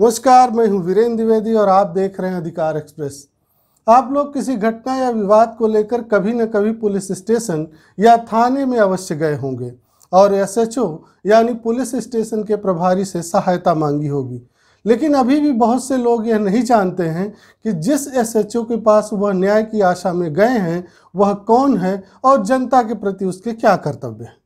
नमस्कार मैं हूं वीरेंद्र द्विवेदी और आप देख रहे हैं अधिकार एक्सप्रेस आप लोग किसी घटना या विवाद को लेकर कभी न कभी पुलिस स्टेशन या थाने में अवश्य गए होंगे और एसएचओ यानी पुलिस स्टेशन के प्रभारी से सहायता मांगी होगी लेकिन अभी भी बहुत से लोग यह नहीं जानते हैं कि जिस एसएचओ के पास वह न्याय की आशा में गए हैं वह कौन है और जनता के प्रति उसके क्या कर्तव्य हैं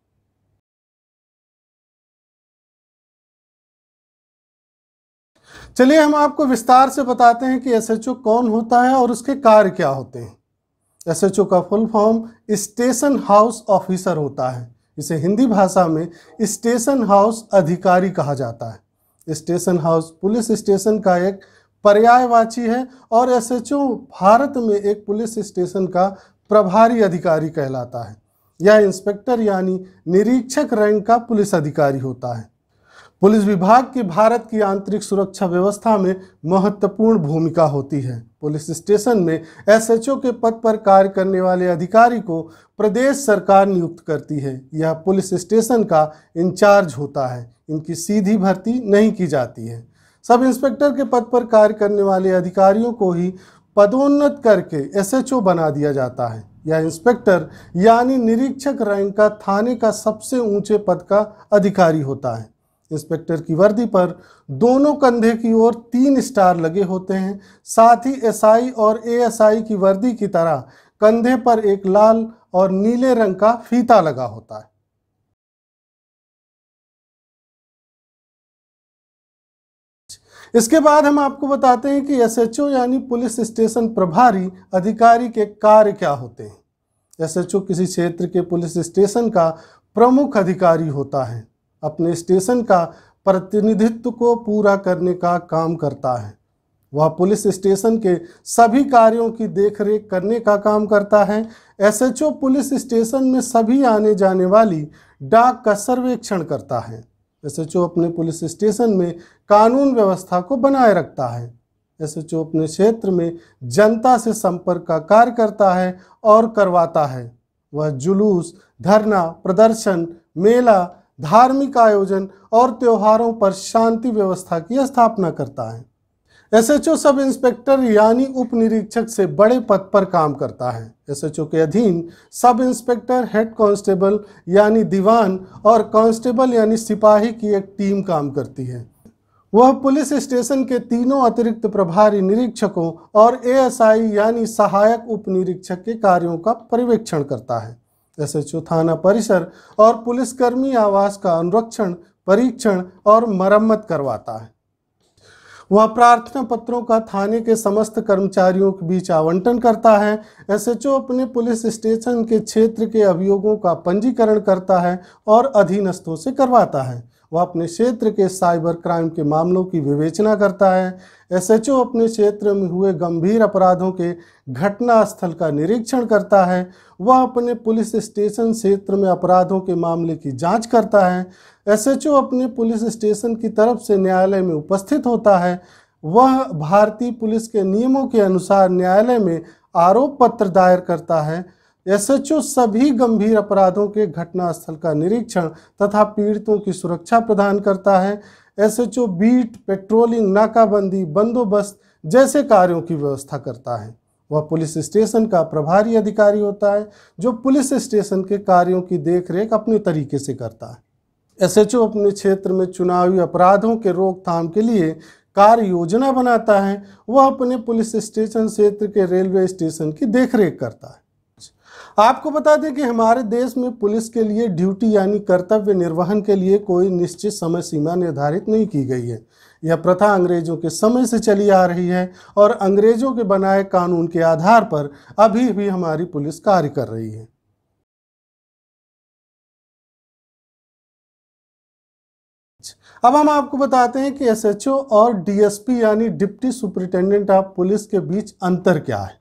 चलिए हम आपको विस्तार से बताते हैं कि एसएचओ कौन होता है और उसके कार्य क्या होते हैं एसएचओ का full form station house officer होता है इसे हिंदी भाषा में स्टेशन हाउस अधिकारी कहा जाता है स्टेशन हाउस पुलिस स्टेशन का एक पर्यायवाची है और एसएचओ भारत में एक पुलिस स्टेशन का प्रभारी अधिकारी कहलाता है यह इंस्पेक्टर यानी निरीक्षक रैंक का पुलिस अधिकारी होता है पुलिस विभाग की भारत की आंतरिक सुरक्षा व्यवस्था में महत्वपूर्ण भूमिका होती है पुलिस स्टेशन में एसएचओ के पद पर कार्य करने वाले अधिकारी को प्रदेश सरकार नियुक्त करती है यह पुलिस स्टेशन का इंचार्ज होता है इनकी सीधी भर्ती नहीं की जाती है सब इंस्पेक्टर के पद पर कार्य करने वाले अधिकारियों को ही पदोन्नत करके एसएचओ बना दिया जाता है या इंस्पेक्टर यानी निरीक्षक रैंक का थाने का सबसे ऊंचे पद का अधिकारी होता है इंस्पेक्टर की वर्दी पर दोनों कंधे की ओर तीन स्टार लगे होते हैं साथ ही एसआई और एएसआई की वर्दी की तरह कंधे पर एक लाल और नीले रंग का फीता लगा होता है इसके बाद हम आपको बताते हैं कि एसएचओ यानी पुलिस स्टेशन प्रभारी अधिकारी के कार्य क्या होते हैं एसएचओ किसी क्षेत्र के पुलिस स्टेशन का प्रमुख अधिकारी होता है अपने स्टेशन का प्रतिनिधित्व को पूरा करने का काम करता है वह पुलिस स्टेशन के सभी कार्यों की देखरेख करने का काम करता है एसएचओ पुलिस स्टेशन में सभी आने जाने वाली डाक का सर्वेक्षण करता है एसएचओ अपने पुलिस स्टेशन में कानून व्यवस्था को बनाए रखता है एसएचओ अपने क्षेत्र में जनता से संपर्क का कार्य करता है और करवाता है वह जुलूस धरना प्रदर्शन मेला धार्मिक आयोजन और त्योहारों पर शांति व्यवस्था की स्थापना करता है एसएचओ सब इंस्पेक्टर यानी उप निरीक्षक से बड़े पद पर काम करता है एसएचओ के अधीन सब इंस्पेक्टर हेड कांस्टेबल यानी दीवान और कांस्टेबल यानी सिपाही की एक टीम काम करती है वह पुलिस स्टेशन के तीनों अतिरिक्त प्रभारी निरीक्षकों और एएसआई यानी सहायक उप निरीक्षक के कार्यों का पर्यवेक्षण करता है एसएचओ थाना परिसर और पुलिसकर्मी आवास का अनुरक्षण परीक्षण और मरम्मत करवाता है वह प्रार्थना पत्रों का थाने के समस्त कर्मचारियों के बीच आवंटन करता है एसएचओ अपने पुलिस स्टेशन के क्षेत्र के अभियोगों का पंजीकरण करता है और अधीनस्थों से करवाता है वह अपने क्षेत्र के साइबर क्राइम के मामलों की विवेचना करता है एसएचओ अपने क्षेत्र में हुए गंभीर अपराधों के घटना स्थल का निरीक्षण करता है वह अपने पुलिस स्टेशन क्षेत्र में अपराधों के मामले की जांच करता है एसएचओ अपने पुलिस स्टेशन की तरफ से न्यायालय में उपस्थित होता है वह भारतीय पुलिस के नियमों के अनुसार न्यायालय में आरोप पत्र दायर करता है एसएचओ सभी गंभीर अपराधों के घटनास्थल का निरीक्षण तथा पीड़ितों की सुरक्षा प्रदान करता है एसएचओ बीट पेट्रोलिंग नाकाबंदी बंदोबस्त जैसे कार्यों की व्यवस्था करता है वह पुलिस स्टेशन का प्रभारी अधिकारी होता है जो पुलिस स्टेशन के कार्यों की देखरेख अपने तरीके से करता है एसएचओ अपने क्षेत्र में चुनावी अपराधों के रोकथाम के लिए कार्य योजना बनाता है वह अपने पुलिस स्टेशन क्षेत्र के रेलवे स्टेशन की देखरेख करता है आपको बता दें कि हमारे देश में पुलिस के लिए ड्यूटी यानी कर्तव्य निर्वहन के लिए कोई निश्चित समय सीमा निर्धारित नहीं की गई है यह प्रथा अंग्रेजों के समय से चली आ रही है और अंग्रेजों के बनाए कानून के आधार पर अभी भी हमारी पुलिस कार्य कर रही है अब हम आपको बताते हैं कि एसएचओ और डीएसपी यानी डिप्टी सुपरिटेंडेंट ऑफ पुलिस के बीच अंतर क्या है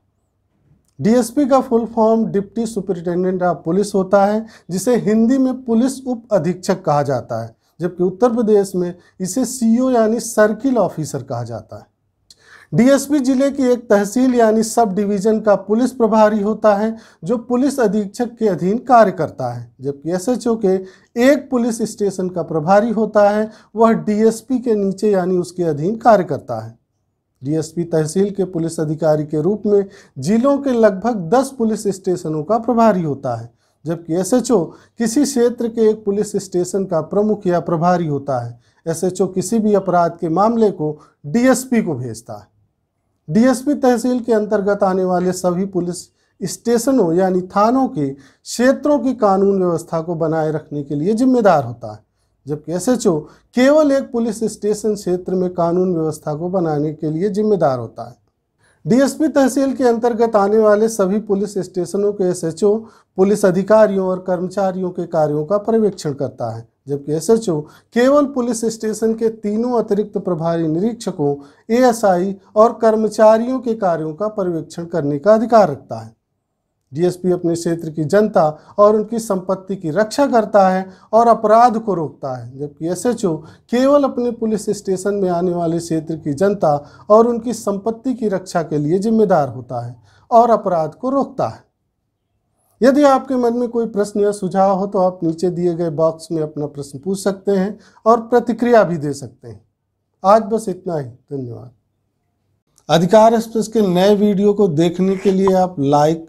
डीएसपी का full form deputy superintendent of police होता है जिसे हिंदी में पुलिस उप अधीक्षक कहा जाता है जबकि उत्तर प्रदेश में इसे सीओ यानी सर्किल ऑफिसर कहा जाता है डीएसपी जिले की एक तहसील यानी सब डिवीजन का पुलिस प्रभारी होता है जो पुलिस अधीक्षक के अधीन कार्य करता है जबकि एसएचओ के एक पुलिस स्टेशन का प्रभारी होता है वह डीएसपी के नीचे यानी उसके अधीन कार्य करता है डीएसपी तहसील के पुलिस अधिकारी के रूप में जिलों के लगभग 10 पुलिस स्टेशनों का प्रभारी होता है जबकि एसएचओ किसी क्षेत्र के एक पुलिस स्टेशन का प्रमुख या प्रभारी होता है एसएचओ किसी भी अपराध के मामले को डीएसपी को भेजता है डीएसपी तहसील के अंतर्गत आने वाले सभी पुलिस स्टेशनों यानी थानों के क्षेत्रों की कानून व्यवस्था को बनाए रखने के लिए जिम्मेदार होता है जबकि एसएचओ केवल एक पुलिस स्टेशन क्षेत्र में कानून व्यवस्था को बनाने के लिए जिम्मेदार होता है डीएसपी तहसील के अंतर्गत आने वाले सभी पुलिस स्टेशनों के एसएचओ पुलिस अधिकारियों और कर्मचारियों के कार्यों का पर्यवेक्षण करता है जबकि एसएचओ केवल पुलिस स्टेशन के तीनों अतिरिक्त प्रभारी निरीक्षकों एएसआई और कर्मचारियों के कार्यों का पर्यवेक्षण करने का अधिकार रखता है डीएसपी अपने क्षेत्र की जनता और उनकी संपत्ति की रक्षा करता है और अपराध को रोकता है जबकि एसएचओ केवल अपने पुलिस स्टेशन में आने वाले क्षेत्र की जनता और उनकी संपत्ति की रक्षा के लिए जिम्मेदार होता है और अपराध को रोकता है यदि आपके मन में कोई प्रश्न या सुझाव हो तो आप नीचे दिए गए बॉक्स में अपना प्रश्न पूछ सकते हैं और प्रतिक्रिया भी दे सकते हैं आज बस इतना ही धन्यवाद अधिकार एक्सप्रेस के नए वीडियो को देखने के लिए आप लाइक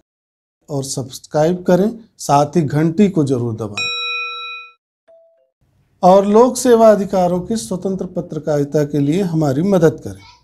और सब्सक्राइब करें साथ ही घंटी को जरूर दबाएं और लोक सेवा अधिकारों की स्वतंत्र पत्रकारिता के लिए हमारी मदद करें